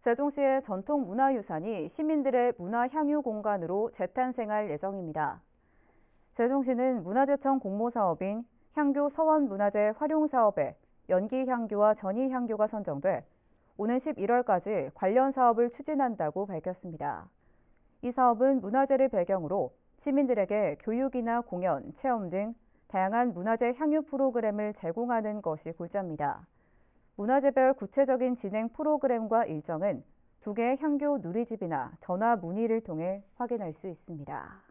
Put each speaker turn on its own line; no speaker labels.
세종시의 전통 문화유산이 시민들의 문화 향유 공간으로 재탄생할 예정입니다. 세종시는 문화재청 공모사업인 향교 서원문화재 활용사업에 연기향교와 전이향교가 선정돼 오는 11월까지 관련 사업을 추진한다고 밝혔습니다. 이 사업은 문화재를 배경으로 시민들에게 교육이나 공연, 체험 등 다양한 문화재 향유 프로그램을 제공하는 것이 골자입니다. 문화재별 구체적인 진행 프로그램과 일정은 두 개의 향교 누리집이나 전화 문의를 통해 확인할 수 있습니다.